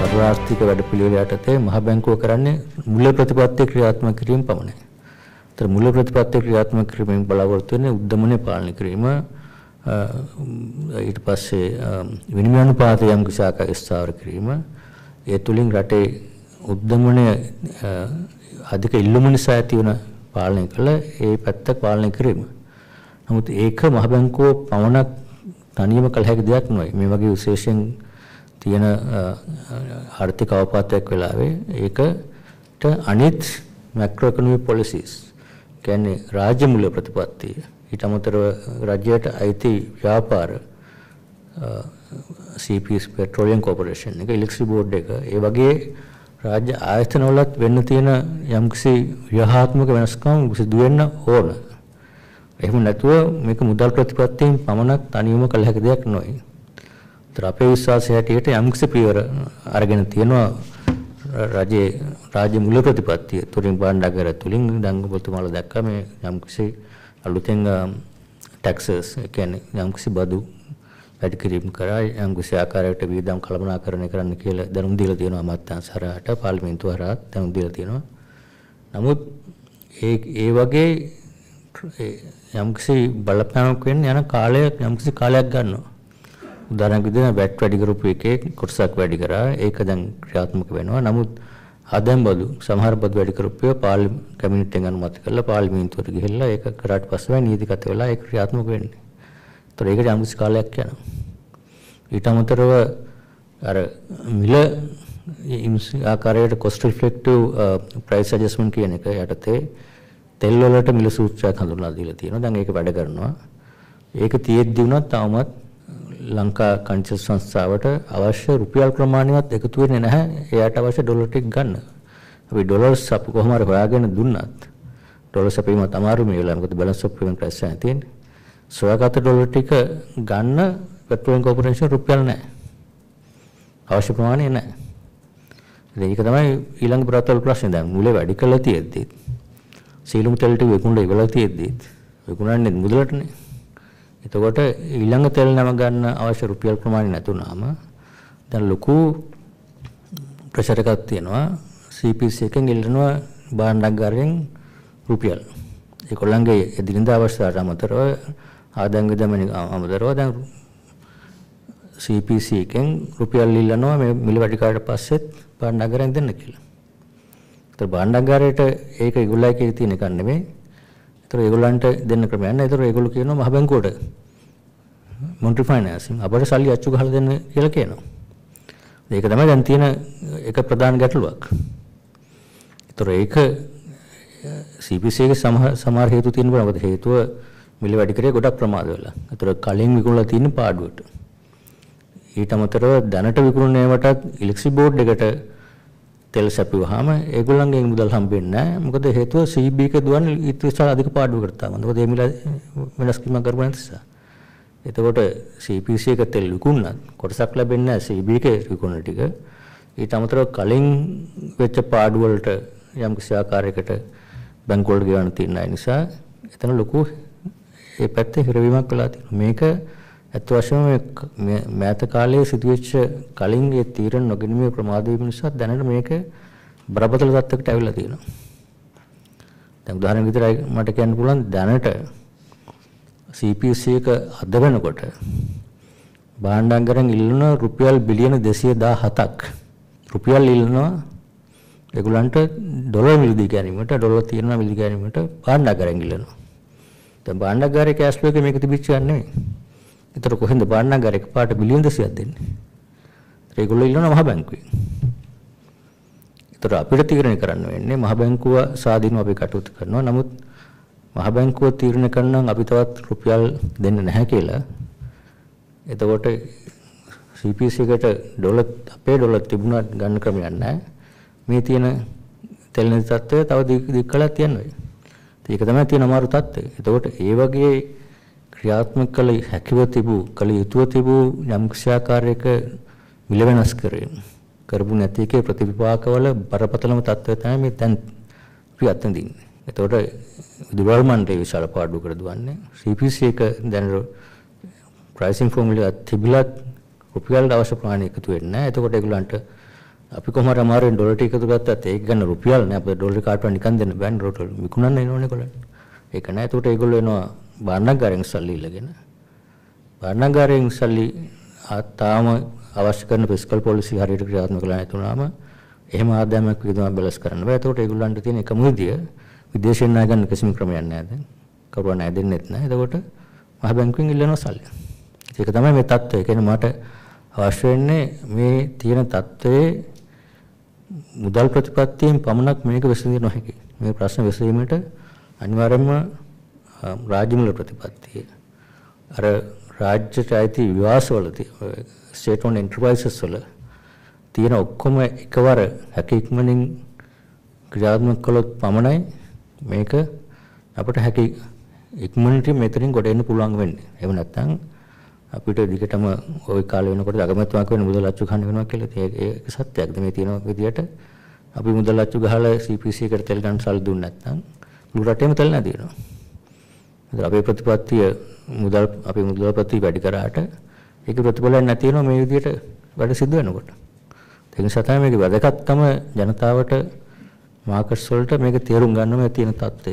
සර්වාර්ථික වැඩපිළිවෙල යටතේ මහ බැංකුව කරන්නේ මුල ප්‍රතිපත්තිය ක්‍රියාත්මක කිරීම පමණයි. ඒතර මුල ප්‍රතිපත්තිය ක්‍රියාත්මක කිරීමෙන් බලාපොරොත්තු වෙන්නේ උද්දමනය පාලනය කිරීම ඊට පස්සේ විනිමය අනුපාතය යම් කිසි ආකාරයක ස්ථාවර කිරීම ඒ තුලින් රටේ උද්දමනය අධික ඉල්ලුම නිසා ඇති වෙන පාලනය කළ ඒ පැත්ත පාලනය කිරීම. නමුත් ඒක මහ බැංකුව පමණක් තනියම කළ හැකි දෙයක් නෙවෙයි. මේ වගේ විශේෂයෙන් තියෙන ආර්ථික අවපාතයක් වෙලාවේ ඒකට අනිත් මැක්‍රෝ ඉකොනොමික් පොලිසීස් කියන්නේ රාජ්‍ය මූල්‍ය ප්‍රතිපත්තිය ඊට අමතරව රජයට අයිති ව්‍යාපාර CPS Petroleum Corporation එක ඉලෙක්ට්‍රික් බෝඩ් එක ඒ වගේ රාජ්‍ය ආයතනවලත් වෙන්න තියෙන යම්කිසි ව්‍යවහාත්මක වෙනස්කම් සිදු වෙන්න ඕන. එහෙම නැතුව මේක මුදල් ප්‍රතිපත්තියෙන් පමණක් තනියම කළ හැකි දෙයක් නොවේ. ඒතර අපේ විශ්වාසය හැටියට යම්කිසි පියවර අරගෙන තියෙනවා රජයේ රාජ්‍ය මුල ප්‍රතිපත්තිය තුරින් බණ්ඩාගාර තුලින් දංගපතිමාලා දැක්කා මේ යම්කිසි අලුතෙන් ටැක්සස් ඒ කියන්නේ යම්කිසි බදු වැඩි කිරීම කරා යම්කිසි ආකාරයකට වියදම් කළමනාකරණය කරන්න කියලා දැනුම් දීලා තියෙනවා අමාත්‍යාංශ හරහාට පාර්ලිමේන්තුව හරහා දැනුම් දීලා තියෙනවා. නමුත් ඒ ඒ වගේ යම්කිසි බලපෑමක් වෙන්න යන කාලයක් යම්කිසි කාලයක් ගන්නවා. උදාහරණයක් විදිහට වැට් වැඩි කරපු එකේ කොටසක් වැඩි කරා. ඒක දැන් ක්‍රියාත්මක වෙනවා. නමුත් අදම් බදු සමහර බදු වැඩි කරපුවා පාර්ලි කැබිනට් එකෙන් අනුමත කරලා පාර්ලිමේන්තුවට ගිහිල්ලා ඒක කරාට පස්සේ නීතිගත වෙලා ඒක ක්‍රියාත්මක වෙන්නේ. ඒතර ඒකට යම් කිසි කාලයක් යනවා. ඊට අමතරව අර මිල ආකාරයට cost reflective price adjustment කියන එක යටතේ තෙල් වලට මිල සූත්‍රයක් හඳුන්වලා දීලා තියෙනවා. දැන් ඒක වැඩ කරනවා. ඒක තියෙද්දි වුණත් තවමත් ලංකා කන්සල් සංස්ථාවට අවශ්‍ය රුපියල් ප්‍රමාණයවත් එකතු වෙන්නේ නැහැ එයාට අවශ්‍ය ඩොලර් ටික ගන්න. අපි ඩොලර්ස් අපි කොහොම හරි හොයාගෙන දුන්නත් ඩොලර් සැපීමත් අමාරු මේ වෙලාවේ මොකද බැලන්ස් ඔෆ් පේමන්ට් රැස් වෙන තියෙන්නේ. සොයාගත ඩොලර් ටික ගන්න පෙට්‍රෝලියම් කෝපරේෂන් රුපියල් නැහැ. අවශ්‍ය ප්‍රමාණය නැහැ. ඒක තමයි ඊළඟ ප්‍රාතල් ප්‍රශ්නේ දැන් මුලේ වැඩි කළ තියෙද්දි සීලුම් තෙල් ටික විකුණලා ඉවලා තියෙද්දි විකුණන්නේ මුදලටනේ. එතකොට ඊළඟ තෙල් නම ගන්න අවශ්‍ය රුපියල් ප්‍රමාණය නැතුණාම දැන් ලොකු ප්‍රෙෂර් එකක් තියෙනවා CPC එකෙන් ඉල්ලනවා භාණ්ඩගාරයෙන් රුපියල් ඒගොල්ලන්ගේ එදිනෙදා අවශ්‍යතාවට අමතරව ආදායම් විදමන අමතරව දැන් CPC එකෙන් රුපියල් ඉල්ලනවා මේ මිල වැඩි කාට පස්සෙත් භාණ්ඩගාරයෙන් දෙන්න කියලා. ඒතර භාණ්ඩගාරයට ඒක ඒගොල්ලයි කියලා තියෙන එකක් නෙමෙයි ඒතර ඒගොල්ලන්ට දෙන්න ක්‍රමයක් නැහැ. ඒතර ඒගොල්ලෝ කියනවා මහ බැංකුවට මොන්ටරි ෆයිනෑන්සින් අපට සල්ලි අච්චු ගහලා දෙන්න කියලා කියනවා. ඒක තමයි දැන් තියෙන එක ප්‍රධාන ගැටලුවක්. ඒතර ඒක CPC එක සමහර හේතු තියෙන බව හේතුව මිල වැඩි කරේ ගොඩක් ප්‍රමාද වෙලා. ඒතර කලින් විකුණලා තියෙන පාඩුවට. ඊට අමතරව දැනට විකුණන ඒවටත් ඉලෙක්ට්‍රික් බෝඩ් එකට තෙල් සැපුවාම ඒගොල්ලන්ගේ මුදල් හම්බෙන්නේ නැහැ. මොකද හේතුව CB එක දුවන්නේ ඊට විශාල අධික පාඩුවකට තමයි. මොකද මේ වෙනස්කීමක් කරපු නිසා. එතකොට CPC එක තෙල් විකුණනත් කොටසක් ලැබෙන්නේ නැහැ CB එකේ විකුණන ටික. ඊට අමතරව කලින් වෙච්ච පාඩු වලට යම් කිසි ආකාරයකට බැංකුවලට ගෙවන්න තියෙන නිසා එතන ලොකු ඒ පැත්තේ හිරවීමක් වෙලා තියෙනවා. මේක ඇත්ත වශයෙන්ම මෑත කාලයේ සිදුවෙච්ච කලින් ඒ තීරණ නොගැනීමේ ප්‍රමාද වීම නිසා දැනට මේක බරපතල තත්යකට ඇවිල්ලා තියෙනවා. දැන් උදාහරණ විදිහට මට කියන්න පුළුවන් දැනට CPC එක අද වෙනකොට භාණ්ඩාගරෙන් ඉල්ලන රුපියල් බිලියන 217ක් රුපියල් ඉල්ලනවා ඒගොල්ලන්ට ඩොලර් මිලදී ගැනීමට ඩොලර් තීරණ මිලදී ගැනීමට භාණ්ඩාගරෙන් ඉල්ලනවා. දැන් භාණ්ඩාගරේ කෑෂ් ෆ්ලෝ එකේ මේක තිබිච්ච ගන්නේ නෙමෙයි. ඒතර කොහෙන්ද බාණ්ඩාගාර එකපාරට මිලියන 200ක් දෙන්නේ? ඒතර ඒගොල්ලෝ ඉල්ලනවා මහ බැංකුවෙන්. ඒතර අපිට තීරණය කරන්න වෙන්නේ මහ බැංකුව සාධිනව අපි කටයුතු කරනවා. නමුත් මහ බැංකුව තීරණය කරනනම් අපි තවත් රුපියල් දෙන්න නැහැ කියලා. එතකොට CPC එකට ඩොලර් අපේ ඩොලර් තිබුණාට ගන්න ක්‍රමයක් නැහැ. මේ තියෙන තෙල් නැති තත්ත්වය තව දික් කළා තියනවා. ඒක තමයි තියෙන අමාරු තත්ත්වය. එතකොට ඒ වගේ ක්‍රියාත්මක කළ හැකිව තිබූ කළ යුතුව තිබූ යම් ක්‍රියාකාරයක මිලවෙනස් කරේ කරපු නැති එකේ ප්‍රතිවිපාකවල බරපතලම තත්ත්වය තමයි මේ දැන් අපි අත්විඳින්නේ. එතකොට දුර්වල මණ්ඩලයේ විශාල පාඩුවකට දුවන්නේ CPC එක දැන් ප්‍රයිසින් ෆෝමියුලා තිබිලත් රුපියල් අවශ්‍ය ප්‍රමාණය එකතු වෙන්නේ නැහැ. එතකොට ඒගොල්ලන්ට අපි කොහොමද අමාරුවෙන් ඩොලර් ටික එකතු ගත්තත් ඒක ගන්න රුපියල් නෑ අපේ ඩොලර් කාටවත් නිකන් දෙන්න බෑනේ රුපියල් විකුණන්න එනෝනේ ඒගොල්ලන්ට. ඒක නෑ. එතකොට ඒගොල්ලෝ එනවා බණ්ඩාගාරයෙන් සල්ලි ඉල්ලගෙන බණ්ඩාගාරයෙන් සල්ලි තාම අවශ්‍ය කරන ෆිස්කල් පොලිසි හරියට ක්‍රියාත්මක කරලා නැතුනම එහෙම ආදායමක් විදමා බැලන්ස් කරන්න බෑ. එතකොට ඒගොල්ලන්ට තියෙන එකම විදිය විදේශයෙන් ණය ගන්න කිසිම ක්‍රමයක් නෑ දැන්. කරුවා ණය දෙන්නෙත් නෑ. එතකොට මහ බැංකුවෙන් ඉල්ලනවා සල්ලි. ඒක තමයි මේ தত্ত্বය. ඒ කියන්නේ මට අවශ්‍ය වෙන්නේ මේ තියෙන தত্ত্বයේ මුදල් ප්‍රතිපත්තියෙන් පමණක් මේක විසඳිය නොහැකි. මේ ප්‍රශ්න විසඳීමට අනිවාර්යයෙන්ම රාජ්‍යමූල ප්‍රතිපත්තිය අර රාජ්‍යට අයිති විවාසවල ස්ටේට් ඕන් එන්ටර්ප්‍රයිසස් වල තියෙන ඔක්කොම එකවර හැකි ඉක්මනින් ක්‍රියාත්මක කළොත් පමණයි මේක අපිට හැකි ඉක්මනට මෙතනින් ගොඩ එන්න පුළුවන් වෙන්නේ. එහෙම නැත්නම් අපිට දිගටම ওই කාලේ වෙනකොට අගමැතිතුමාක වෙන මුදල් අච්චු ගන්න වෙනවා කියලා ඒක සත්‍යයක්ද මේ තියෙන විදියට අපි මුදල් අච්චු ගහලා CPC එකට තෙල් ගන්න සල්ලි දුන්නේ නැත්නම් මුළු රටේම තෙල් නැති වෙනවා. අපේ ප්‍රතිපත්තිය මුදල් අපේ මුදල් ප්‍රති වැඩි කරාට ඒක ප්‍රතිඵලයක් නැති වෙනවා මේ විදිහට වැඩ සිදු වෙනකොට. ඒ නිසා තමයි මේක වැදගත්කම ජනතාවට මාකට්ස් වලට මේක තේරුම් ගන්නම තියෙන தත්ත්වය.